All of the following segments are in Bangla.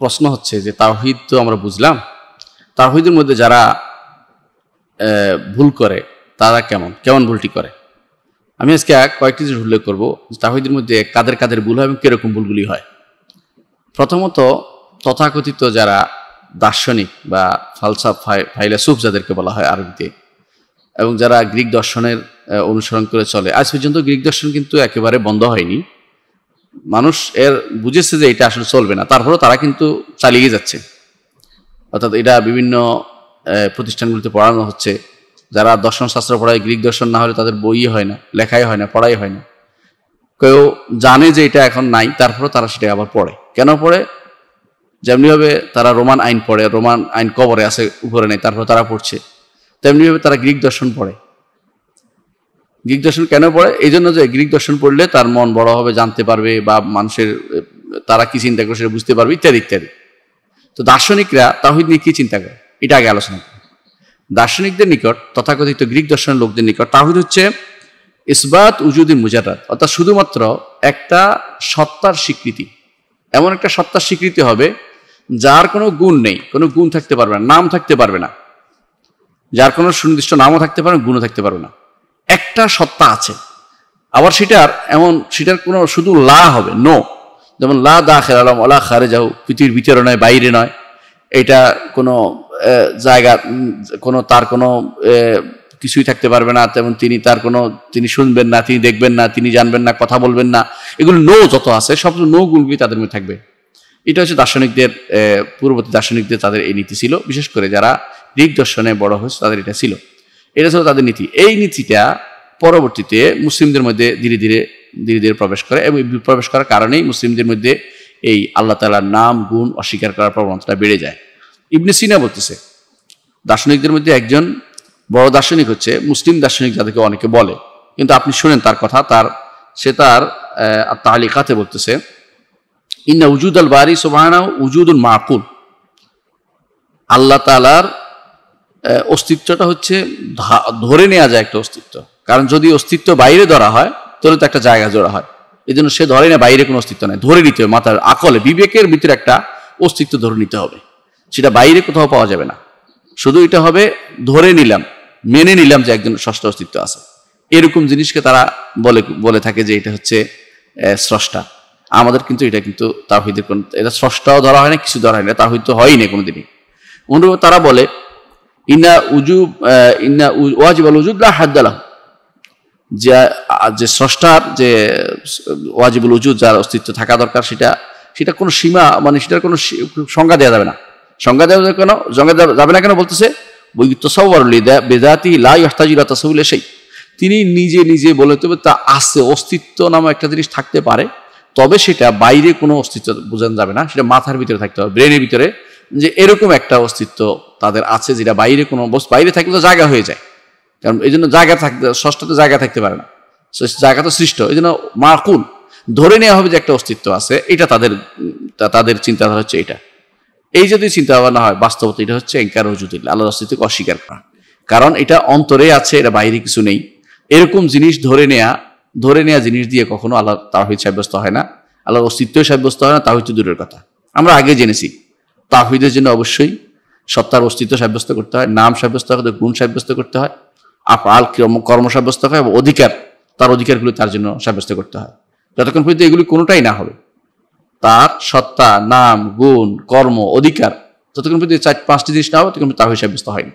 প্রশ্ন হচ্ছে যে তাওহিদ তো আমরা বুঝলাম তাওহিদের মধ্যে যারা ভুল করে তারা কেমন কেমন ভুলটি করে আমি আজকে কয়েকটি জিনিস উল্লেখ করবো তাহিদের মধ্যে কাদের কাদের ভুল হয় এবং কীরকম ভুলগুলি হয় প্রথমত তথাকথিত যারা দার্শনিক বা ফালসা ফাইলাসুফ যাদেরকে বলা হয় আরবিতে এবং যারা গ্রিক দর্শনের অনুসরণ করে চলে আজ পর্যন্ত গ্রিক দর্শন কিন্তু একেবারে বন্ধ হয়নি মানুষ এর বুঝেছে যে এটা আসলে চলবে না তারপরেও তারা কিন্তু চালিয়ে যাচ্ছে অর্থাৎ এটা বিভিন্ন প্রতিষ্ঠানগুলিতে পড়ানো হচ্ছে যারা দর্শন শাস্ত্র পড়ায় গ্রিক দর্শন না হলে তাদের বই হয় না লেখাই হয় না পড়াই হয় না কেউ জানে যে এটা এখন নাই তারপরেও তারা সেটা আবার পড়ে কেন পড়ে যেমনিভাবে তারা রোমান আইন পড়ে রোমান আইন কবরে আছে উপরে নেই তারপর তারা পড়ছে তেমনিভাবে তারা গ্রিক দর্শন পড়ে গ্রিক দর্শন কেন পড়ে এই জন্য যে গ্রিক দর্শন পড়লে তার মন বড় হবে জানতে পারবে বা মানুষের তারা কি চিন্তা করে সেটা বুঝতে পারবে ইত্যাদি ইত্যাদি তো দার্শনিকরা তাহিদ নিয়ে কী চিন্তা করে এটা আগে আলোচনা করে দার্শনিকদের নিকট তথাকথিত গ্রিক দর্শনের লোকদের নিকট তাহিদ হচ্ছে ইসবাত উজুদিন মুজারাত অর্থাৎ শুধুমাত্র একটা সত্তার স্বীকৃতি এমন একটা সত্তার স্বীকৃতি হবে যার কোনো গুণ নেই কোনো গুণ থাকতে পারবে না নাম থাকতে পারবে না যার কোনো সুনির্দিষ্ট নামও থাকতে পারবে গুণও থাকতে পারবে না একটা সত্তা আছে আবার সেটার এমন সেটার কোনো শুধু লা হবে নো যেমন লা দা খের আলম অলা খারে যাও পৃথিবীর ভিতরে নয় বাইরে নয় এটা কোনো জায়গা কোনো তার কোনো কিছুই থাকতে পারবে না তেমন তিনি তার কোনো তিনি শুনবেন না তিনি দেখবেন না তিনি জানবেন না কথা বলবেন না এগুলো নো যত আছে সব নো গুলি তাদের মধ্যে থাকবে এটা হচ্ছে দার্শনিকদের পূর্ববর্তী দার্শনিকদের তাদের এই নীতি ছিল বিশেষ করে যারা দিক দর্শনে বড় হয়েছে তাদের এটা ছিল এটা ছিল তাদের নীতি এই নীতিটা পরবর্তীতে মুসলিমদের মধ্যে ধীরে ধীরে ধীরে ধীরে প্রবেশ করে এবং প্রবেশ করার কারণেই মুসলিমদের মধ্যে এই আল্লাহ তালার নাম গুণ অস্বীকার করার প্রবণতাটা বেড়ে যায় ইবনে সিনা বলতেছে দার্শনিকদের মধ্যে একজন বড় দার্শনিক হচ্ছে মুসলিম দার্শনিক যাদেরকে অনেকে বলে কিন্তু আপনি শুনেন তার কথা তার সে তার তালিকাতে বলতেছে ইন্না উজুদ আল বারি সোবাহানা উজুদুল মাকুল আল্লাহ তালার অস্তিত্বটা হচ্ছে ধরে নেওয়া যায় একটা অস্তিত্ব কারণ যদি অস্তিত্ব বাইরে ধরা হয় তাহলে তো একটা জায়গা জোড়া হয় এই জন্য সে ধরে না বাইরে কোনো অস্তিত্ব নেই ধরে নিতে হবে মাথার আকলে বিবেকের ভিতরে একটা অস্তিত্ব ধরে নিতে হবে সেটা বাইরে কোথাও পাওয়া যাবে না শুধু এটা হবে ধরে নিলাম মেনে নিলাম যে একজন ষষ্ঠ অস্তিত্ব আছে এরকম জিনিসকে তারা বলে বলে থাকে যে এটা হচ্ছে স্রষ্টা আমাদের কিন্তু এটা কিন্তু তার হইতে কোন এটা স্রষ্টাও ধরা হয় না কিছু ধরা হয় না তার হয়তো হয়ই না কোনোদিনই অনুরূপ তারা বলে ইন্না উজুব ইন্না ওয়াজিব আল উজুদ লা হাদ্দালাহ যা যে স্রষ্টার যে ওয়াজিবুল উজুদ যার অস্তিত্ব থাকা দরকার সেটা সেটা কোনো সীমা মানে সেটার কোনো সংজ্ঞা দেওয়া যাবে না সংজ্ঞা দেওয়া যাবে কেন সংজ্ঞা দেওয়া যাবে না কেন বলতেছে বেদাতি লাহতাজিলা তাসবুল সেই তিনি নিজে নিজে বলে তবে তা আছে অস্তিত্ব নামে একটা জিনিস থাকতে পারে তবে সেটা বাইরে কোনো অস্তিত্ব বোঝানো যাবে না সেটা মাথার ভিতরে থাকতে হবে ব্রেনের ভিতরে যে এরকম একটা অস্তিত্ব তাদের আছে যেটা বাইরে কোনো বস্তু বাইরে থাকলে তো জায়গা হয়ে যায় কারণ এই জন্য জায়গা থাকতে ষষ্ঠতে জায়গা থাকতে পারে না জায়গা তো সৃষ্ট এই জন্য মাকুল ধরে নেওয়া হবে যে একটা অস্তিত্ব আছে এটা তাদের তাদের চিন্তাধারা হচ্ছে এটা এই যদি চিন্তা ভাবনা হয় বাস্তবতা এটা হচ্ছে এঙ্কার হজুদুল্লাহ আল্লাহর অস্তিত্বকে অস্বীকার করা কারণ এটা অন্তরে আছে এটা বাইরে কিছু নেই এরকম জিনিস ধরে নেয়া ধরে নেয়া জিনিস দিয়ে কখনো আল্লাহ তাহিদ সাব্যস্ত হয় না আল্লাহর অস্তিত্ব সাব্যস্ত হয় না তাহিদ দূরের কথা আমরা আগে জেনেছি তাহিদের জন্য অবশ্যই সত্তার অস্তিত্ব সাব্যস্ত করতে হয় নাম সাব্যস্ত হয় গুণ সাব্যস্ত করতে হয় আপাল কর্ম সাব্যস্ত হয় এবং অধিকার তার অধিকারগুলি তার জন্য সাব্যস্ত করতে হয় যতক্ষণ পর্যন্ত এগুলি কোনোটাই না হবে তার সত্তা নাম গুণ কর্ম অধিকার ততক্ষণ পর্যন্ত চার পাঁচটি জিনিস না হবে ততক্ষণ তার হয়ে সাব্যস্ত হয়নি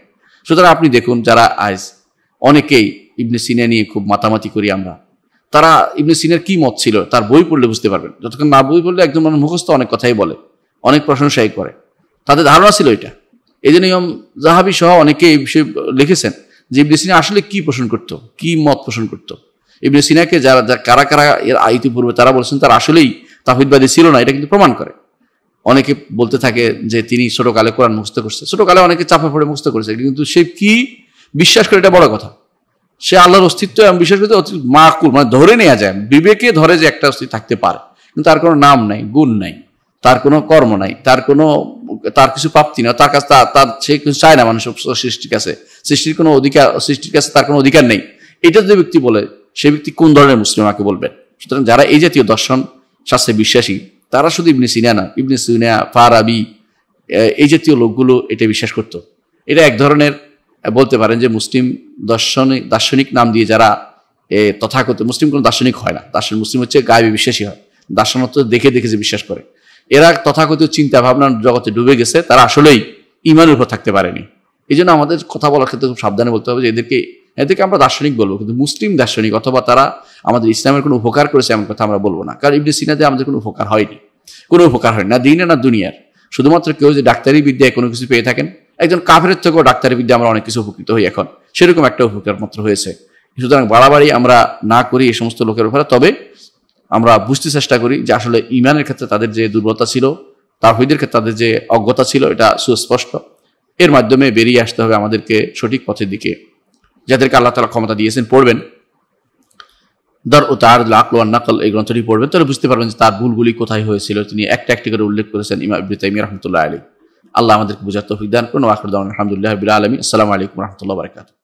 সুতরাং আপনি দেখুন যারা আজ অনেকেই ইবনে সিনে নিয়ে খুব মাতামাতি করি আমরা তারা ইবনে সিনের কি মত ছিল তার বই পড়লে বুঝতে পারবেন যতক্ষণ না বই পড়লে একজন মানুষ মুখস্থ অনেক কথাই বলে অনেক প্রশংসাই করে তাদের ধারণা ছিল এটা এই জন্য ইমাম জাহাবি সহ অনেকে এই বিষয়ে লিখেছেন যে ইবনে সিনা আসলে কি পোষণ করত কি মত পোষণ করত ইবনে সিনাকে যারা যা কারা কারা এর পূর্বে তারা বলছেন তার আসলেই তাহিদবাদী ছিল না এটা কিন্তু প্রমাণ করে অনেকে বলতে থাকে যে তিনি ছোটকালে কোরআন মুক্ত করছে ছোটকালে অনেকে চাপা পড়ে মুক্ত করেছে কিন্তু সে কি বিশ্বাস করে এটা বড় কথা সে আল্লাহর অস্তিত্ব এবং বিশ্বাস করতে মাকুল মানে ধরে নেওয়া যায় বিবেকে ধরে যে একটা অস্তিত্ব থাকতে পারে কিন্তু তার কোনো নাম নাই গুণ নাই তার কোনো কর্ম নাই তার কোনো তার কিছু প্রাপ্তি না তার কাছে তার সে কিছু চায় না মানুষ সৃষ্টির কাছে সৃষ্টির কোনো অধিকার সৃষ্টির কাছে তার কোনো অধিকার নেই এটা যদি ব্যক্তি বলে সে ব্যক্তি কোন ধরনের মুসলিম আমাকে বলবেন সুতরাং যারা এই জাতীয় দর্শন শাস্ত্রে বিশ্বাসী তারা শুধু ইবনে সিনা না ইবনে সিনা ফারাবি এই জাতীয় লোকগুলো এটা বিশ্বাস করত এটা এক ধরনের বলতে পারেন যে মুসলিম দর্শনিক দার্শনিক নাম দিয়ে যারা এ তথাকথিত মুসলিম কোনো দার্শনিক হয় না দার্শনিক মুসলিম হচ্ছে গায়ে বিশ্বাসী হয় দার্শনত্ব দেখে দেখে যে বিশ্বাস করে এরা তথাকথিত চিন্তা ভাবনার জগতে ডুবে গেছে তারা আসলেই ইমানের উপর থাকতে পারেনি এই জন্য আমাদের কথা বলার ক্ষেত্রে খুব সাবধানে বলতে হবে যে এদেরকে এদেরকে আমরা দার্শনিক বলবো কিন্তু মুসলিম দার্শনিক অথবা তারা আমাদের ইসলামের কোনো উপকার করেছে এমন কথা আমরা বলবো না কারণ ইবনে সিনাতে আমাদের কোনো উপকার হয়নি কোনো উপকার হয়নি না দিনে না দুনিয়ার শুধুমাত্র কেউ যে ডাক্তারি বিদ্যায় কোনো কিছু পেয়ে থাকেন একজন কাফের থেকেও ডাক্তারি বিদ্যা আমরা অনেক কিছু উপকৃত হই এখন সেরকম একটা উপকার মাত্র হয়েছে সুতরাং বাড়াবাড়ি আমরা না করি এই সমস্ত লোকের উপরে তবে আমরা বুঝতে চেষ্টা করি যে আসলে ইমানের ক্ষেত্রে তাদের যে দুর্বলতা ছিল তার হইদের ক্ষেত্রে তাদের যে অজ্ঞতা ছিল এটা সুস্পষ্ট এর মাধ্যমে বেরিয়ে আসতে হবে আমাদেরকে সঠিক পথের দিকে যাদেরকে আল্লাহ তালা ক্ষমতা দিয়েছেন পড়বেন দর ও তার লাকল আর নাকল এই গ্রন্থটি পড়বেন তাহলে বুঝতে পারবেন যে তার ভুলগুলি কোথায় হয়েছিল তিনি একটা একটি করে উল্লেখ করেছেন ইমা ইবু রহমতুল্লাহ আলী আল্লাহ আমাদেরকে বুঝার তফিক দান করুন আখরুদ্দান আলহামদুলিল্লাহ আবিল আলমী আসসালামু আলাইকুম রহমতুল্লাহ বারকাতু